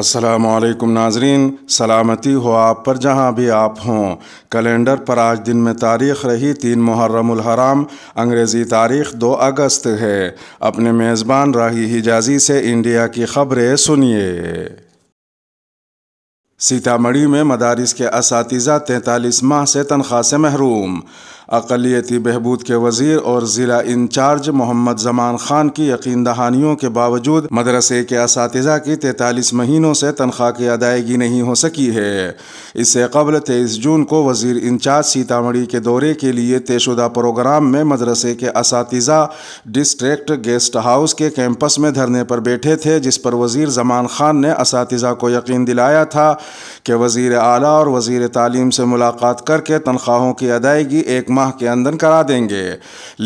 असलकम नाजरीन सलामती हो आप पर जहाँ भी आप हों कैलेंडर पर आज दिन में तारीख रही तीन मुहर्रमुल हराम अंग्रेज़ी तारीख दो अगस्त है अपने मेज़बान राही हिजाजी से इंडिया की खबरें सुनिए सीतामढ़ी में मदारस के इस तैंतालीस माह से तनख्वाह से महरूम अकलीती बहबूद के वजीर और ज़िला इंचार्ज मोहम्मद जमान खान की यकीन दहानियों के बावजूद मदरसे के इस की तैंतालीस महीनों से तनख्वाह की अदायगी नहीं हो सकी है इससे कबल तेईस जून को वजीर इंचार्ज सीतामढ़ी के दौरे के लिए तयशुदा प्रोग्राम में मदरसे के इस डिस्ट्रिक्ट गेस्ट हाउस के कैंपस में धरने पर बैठे थे जिस पर वजीर जमान खान ने इस को यकीन दिलाया था कि वज़ी अली और वज़ी तालीम से मुलाकात करके तनख्वाहों की अदायगी एक माह के अंदर करा देंगे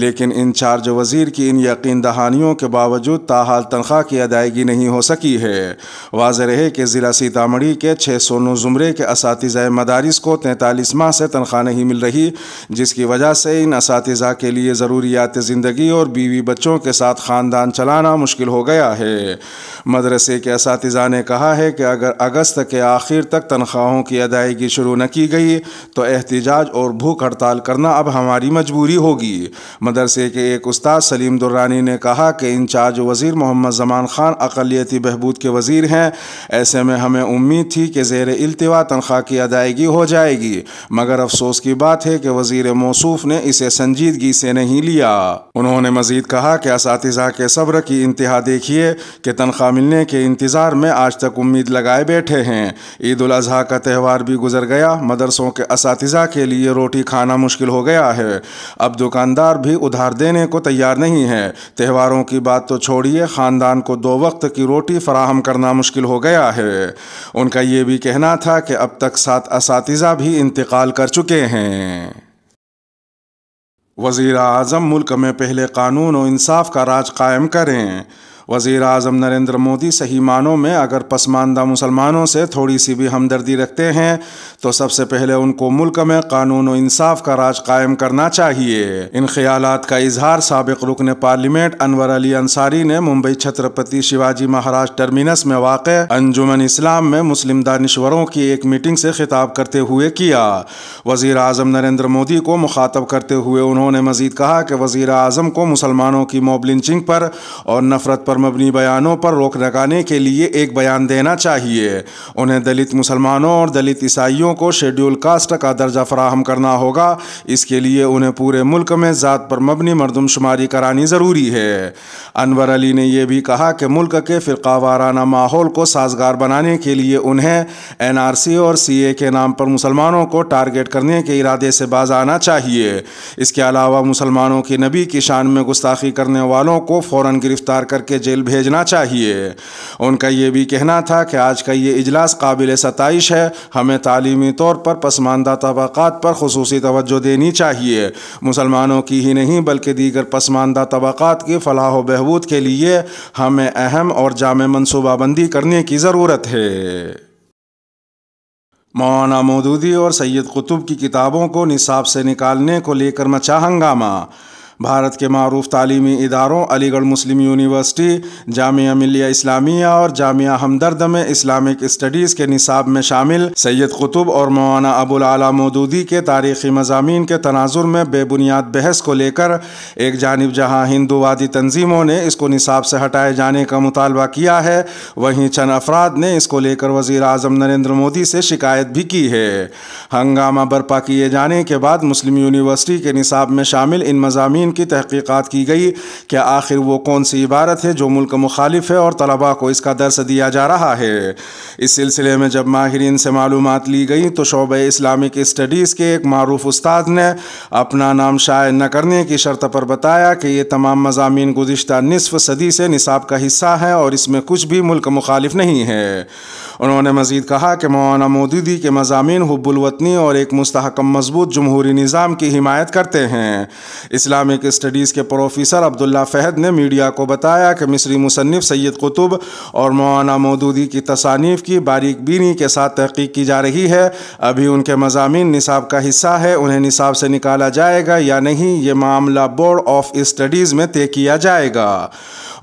लेकिन इन चार्ज वज़ीर की इन यकीन दहानियों के बावजूद ताहाल तनख्वाह की अदायगी नहीं हो सकी है वाज रहे कि ज़िला सीतामढ़ी के छः सौ नौ ज़ुमरे के इस मदारस को तैंतालीस माह से तनख्वाह नहीं मिल रही जिसकी वजह से इन इस के लिए ज़रूरियात ज़िंदगी और बीवी बच्चों के साथ ख़ानदान चलाना मुश्किल हो गया है मदरसे के इस ने कहा है कि अगर अगस्त के आखिर आखिर तक तनख्वाहों की अदायगी शुरू न की गई तो एहतजाज और भूख हड़ताल करना अब हमारी मजबूरी होगी मदरसे के एक उस्ताद सलीम दुर्रानी ने कहा कि इंचार्ज वज़ीर मोहम्मद जमान खान अकलीती बहबूद के वज़ीर हैं ऐसे में हमें उम्मीद थी कि जेर अल्तवा तनख्वाह की अदायगी हो जाएगी मगर अफसोस की बात है कि वजीर मौसू ने इसे संजीदगी से नहीं लिया उन्होंने मजीद कहा कि इस के सब्र की इंतहा देखिए कि तनख्वाह मिलने के इंतज़ार में आज तक उम्मीद लगाए बैठे हैं ईद अजी का त्यौहार भी गुजर गया मदरसों के इस के लिए रोटी खाना मुश्किल हो गया है अब दुकानदार भी उधार देने को तैयार नहीं है त्यौहारों की बात तो छोड़िए ख़ानदान को दो वक्त की रोटी फराहम करना मुश्किल हो गया है उनका ये भी कहना था कि अब तक सात इस भी इंतकाल कर चुके हैं वजीर अजम मुल्क में पहले कानून और इंसाफ का राज कायम करें वज़ी अजम नरेंद्र मोदी सही मानों में अगर पसमानदा मुसलमानों से थोड़ी सी भी हमदर्दी रखते हैं तो सबसे पहले उनको मुल्क में कानून व इंसाफ का राज कायम करना चाहिए इन ख्याल का इजहार सबक रुकन पार्लियामेंट अनवर अली अंसारी ने मुंबई छत्रपति शिवाजी महाराज टर्मिनस में वाक़ अंजुमन इस्लाम में मुस्लिम दानश्वरों की एक मीटिंग से खिताब करते हुए किया वज़ी अजम नरेंद्र मोदी को मुखातब करते हुए उन्होंने मजीद कहा कि वज़ी अजम को मुसलमानों की मोबलिंचिंग पर और नफरत पर मबनी बयानों पर रोक लगाने के लिए एक बयान देना चाहिए उन्हें दलित मुसलमानों और दलित ईसाइयों को शेड्यूल कास्ट का दर्जा फराहम करना होगा इसके लिए उन्हें पूरे मुल्क में ज़ात पर मबनी मरदमशुमारी करानी ज़रूरी है अनवर अली ने यह भी कहा कि मुल्क के फ़िरका वाराना माहौल को साजगार बनाने के लिए उन्हें एन आर सी और सी ए के नाम पर मुसलमानों को टारगेट करने के इरादे से बाज आना चाहिए इसके अलावा मुसलमानों की नबी की शान में गुस्ताखी करने वालों को फ़ौर गिरफ़्तार करके जेल भेजना चाहिए उनका ये भी कहना था कि आज का ये इजलास काबिल सतश है हमें तालीमी तौर पर पसमानदा तबक़ात पर खसूस तोज्जो देनी चाहिए मुसलमानों की ही नहीं बल्कि दीगर पसमानदा तबक़ात की फलाह व बहबूद के लिए हमें अहम और जाम मनसूबाबंदी करने की ज़रूरत है मौलाना मौदूदी और सैयद कुतुब की किताबों को निसाब से निकालने को लेकर मचा हंगामा भारत के मरूफ तालीमी इदारों अलीगढ़ मुस्लिम यूनिवर्सिटी जामिया मिलिया इस्लामिया और जामिया हमदर्द में इस्लामिक स्टडीज़ के निसाब में शामिल सैयद कुतुब और मौाना अबुल आला मदूदी के तारीखी मजामी के तनाजुर में बेबुनियाद बहस को लेकर एक जानब जहाँ हिंदूवादी तनजीमों ने इसको निसाब से हटाए जाने का मुतालबा किया है वहीं चंद अफराद ने इसको लेकर वज़ी अजम नरेंद्र मोदी से शिकायत भी की है हंगामा बर्पा किए जाने के बाद मुस्लिम यूनिवर्सिटी के निसाब में शामिल इन मजामी की तहकीक़ात की गई कि आखिर वो कौन सी इबारत है जो मुल्क मुखालिफ है और तलबा को इसका दर्स दिया जा रहा है इस सिलसिले में जब माहरीन से मालूम ली गई तो शोब इस्लामिक स्टडीज़ के एक मरूफ उस्ताद ने अपना नाम शाये न करने की शर्त पर बताया कि ये तमाम मजामी गुजशत नसफ़ सदी से निसाब का हिस्सा है और इसमें कुछ भी मुल्क मुखालिफ नहीं है उन्होंने मजीद कहा कि मौाना मोदी के मजामी हब्बुलवतनी और एक मस्तकम मजबूत जमहूरी निज़ाम की हिमायत करते हैं इस्लामिक इस्लामिक स्टडीज़ के प्रोफेसर अब्दुल्ला फ़हद ने मीडिया को बताया कि मिस्री मुसनफ़ सैयद कुतुब और मौाना मौदूदी की तसानीफ़ की बारीक बीनी के साथ तहकीक की जा रही है अभी उनके मजामी निसाब का हिस्सा है उन्हें निसाब से निकाला जाएगा या नहीं ये मामला बोर्ड ऑफ स्टडीज़ में तय किया जाएगा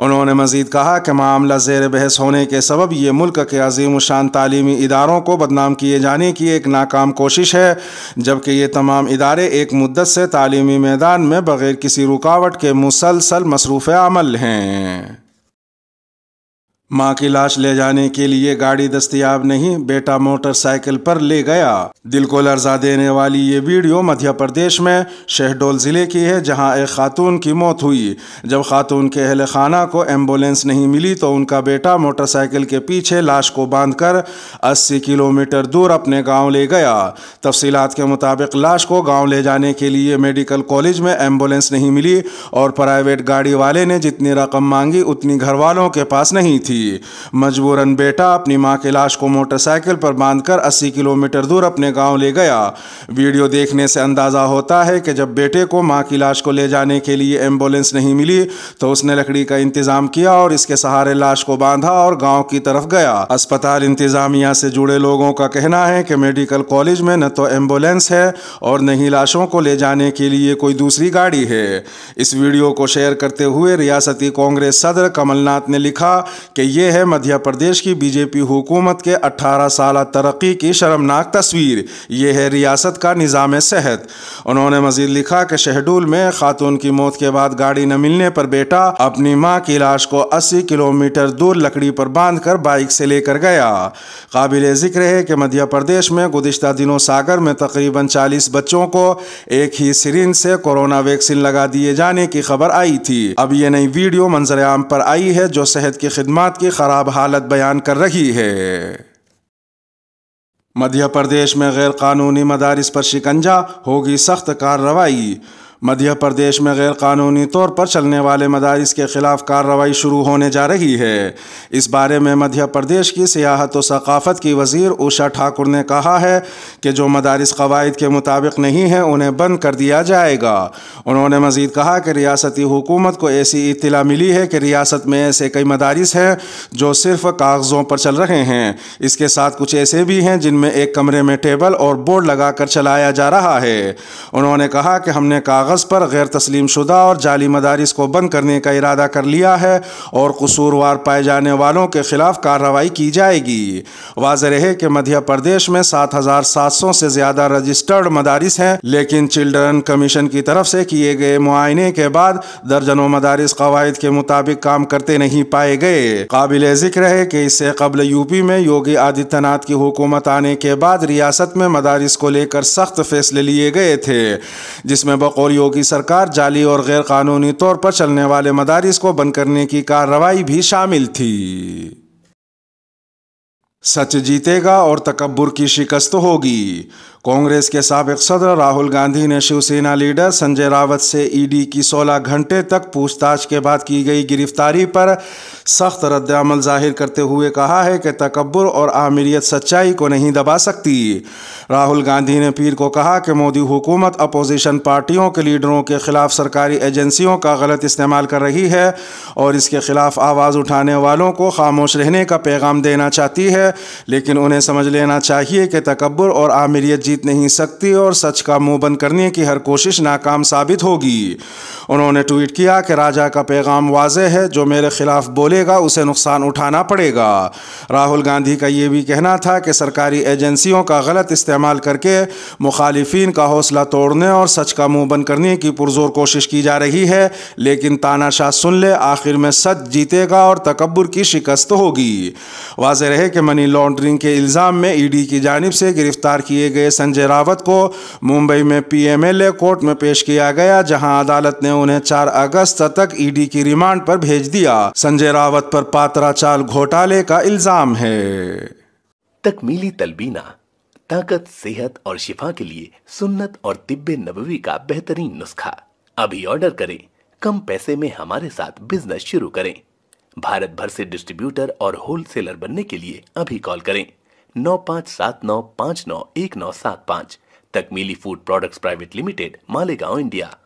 उन्होंने मजीद कहा कि मामला जेर बहस होने के सबब ये मुल्क के अजीम शान तली इदारों को बदनाम किए जाने की एक नाकाम कोशिश है जबकि ये तमाम इदारे एक मुद्दत से तालीमी मैदान में बगैर किसी रुकावट के मुसलसल मसरूफ़ अमल हैं मां की लाश ले जाने के लिए गाड़ी दस्तियाब नहीं बेटा मोटरसाइकिल पर ले गया दिल को लर्जा देने वाली ये वीडियो मध्य प्रदेश में शहडोल ज़िले की है जहां एक खातून की मौत हुई जब खातून के अहल खाना को एम्बुलेंस नहीं मिली तो उनका बेटा मोटरसाइकिल के पीछे लाश को बांधकर 80 किलोमीटर दूर अपने गाँव ले गया तफसीत के मुताबिक लाश को गाँव ले जाने के लिए मेडिकल कॉलेज में एम्बुलेंस नहीं मिली और प्राइवेट गाड़ी वाले ने जितनी रकम मांगी उतनी घर वालों के पास नहीं थी थी मजबूरन बेटा अपनी मां की लाश को मोटरसाइकिल पर बांधकर 80 किलोमीटर दूर अपने गांव ले गया वीडियो देखने से अंदाज़ा होता है कि जब बेटे को मां की लाश को ले जाने के लिए एम्बुलेंस नहीं मिली तो उसने लकड़ी का इंतज़ाम किया और इसके सहारे लाश को बांधा और गाँव की तरफ गया अस्पताल इंतज़ामिया से जुड़े लोगों का कहना है कि मेडिकल कॉलेज में न तो एम्बुलेंस है और न ही लाशों को ले जाने के लिए कोई दूसरी गाड़ी है इस वीडियो को शेयर करते हुए रियासती कांग्रेस सदर कमलनाथ ने लिखा कि ये है मध्य प्रदेश की बीजेपी हुकूमत के 18 साल तरक्की की शर्मनाक तस्वीर ये है रियासत का निज़ाम सेहत उन्होंने मजीद लिखा कि शहडोल में खातून की मौत के बाद गाड़ी न मिलने पर बेटा अपनी माँ की लाश को 80 किलोमीटर दूर लकड़ी पर बांध कर बाइक से लेकर गया काबिल जिक्र है कि मध्य प्रदेश में गुजशत दिनों सागर में तकरीबन चालीस बच्चों को एक ही सिरिन से कोरोना वैक्सीन लगा दिए जाने की खबर आई थी अब ये नई वीडियो मंजर आम पर आई है जो सेहत की खिदमत की खराब हालत बयान कर रही है मध्य प्रदेश में गैर कानूनी मदारिस पर शिकंजा होगी सख्त कार्रवाई मध्य प्रदेश में गैर कानूनी तौर पर चलने वाले मदारस के खिलाफ कार्रवाई शुरू होने जा रही है इस बारे में मध्य प्रदेश की सियाहत और सकाफ़त की वजीर उषा ठाकुर ने कहा है कि जो मदारस कवायद के मुताबिक नहीं हैं उन्हें बंद कर दिया जाएगा उन्होंने मजीद कहा कि रियासती हुकूमत को ऐसी इतला मिली है कि रियासत में ऐसे कई मदारस हैं जो सिर्फ कागज़ों पर चल रहे हैं इसके साथ कुछ ऐसे भी हैं जिनमें एक कमरे में टेबल और बोर्ड कर चलाया जा रहा है उन्होंने कहा कि हमने कागज कागज़ पर गैर तस्लीम शुदा और जाली मदारस को बंद करने का इरादा कर लिया है और कसूरवार पाए जाने वालों के खिलाफ कार्रवाई की जाएगी वाज रहे कि मध्य प्रदेश में सात हजार सात सौ से ज्यादा रजिस्टर्ड मदारस हैं लेकिन चिल्ड्रन कमीशन की तरफ से किए गए मुआयने के बाद दर्जनों मदारस कवायद के मुताबिक काम करते नहीं पाए गए काबिल जिक्र है कि इससे कबल यूपी में योगी आदित्यनाथ की हुकूमत आने के बाद रियासत में मदारस को लेकर सख्त फैसले लिए गए थे जिसमें बकौल योगी सरकार जाली और गैर कानूनी तौर पर चलने वाले मदारिस को बंद करने की कार्रवाई भी शामिल थी सच जीतेगा और तकबर की शिकस्त होगी कांग्रेस के सबक सदर राहुल गांधी ने शिवसेना लीडर संजय रावत से ईडी की 16 घंटे तक पूछताछ के बाद की गई गिरफ्तारी पर सख्त रद्दमल जाहिर करते हुए कहा है कि तकबर और आमिरियत सच्चाई को नहीं दबा सकती राहुल गांधी ने पीर को कहा कि मोदी हुकूमत अपोजिशन पार्टियों के लीडरों के खिलाफ सरकारी एजेंसियों का गलत इस्तेमाल कर रही है और इसके खिलाफ आवाज़ उठाने वालों को खामोश रहने का पैगाम देना चाहती है लेकिन उन्हें समझ लेना चाहिए कि तकबर और आमिरियत जीत नहीं सकती और सच का मुंह बंद करने की हर कोशिश नाकाम साबित होगी उन्होंने ट्वीट किया कि राजा का पैगाम वाजह है जो मेरे खिलाफ बोलेगा उसे नुकसान उठाना पड़ेगा राहुल गांधी का यह भी कहना था कि सरकारी एजेंसियों का गलत इस्तेमाल करके मुखालिफिन का हौसला तोड़ने और सच का मुंह बंद करने की पुरजोर कोशिश की जा रही है लेकिन तानाशाह सुन ले आखिर में सच जीतेगा और तकबर की शिकस्त होगी वाज रहे कि मनी लॉन्ड्रिंग के इल्ज़ाम में ईडी की जानब से गिरफ्तार किए गए संजय रावत को मुंबई में पीएमएलए कोर्ट में पेश किया गया जहां अदालत ने उन्हें 4 अगस्त तक ईडी की रिमांड पर भेज दिया संजय रावत पर पात्राचाल घोटाले का इल्जाम है तकमीली तलबीना ताकत सेहत और शिफा के लिए सुन्नत और तिब्बे नबवी का बेहतरीन नुस्खा अभी ऑर्डर करें कम पैसे में हमारे साथ बिजनेस शुरू करें भारत भर से डिस्ट्रीब्यूटर और होलसेलर बनने के लिए अभी कॉल करें नौ पाँच सात नौ पाँच नौ एक नौ सात पाँच Takmili food products private limited Malegaon India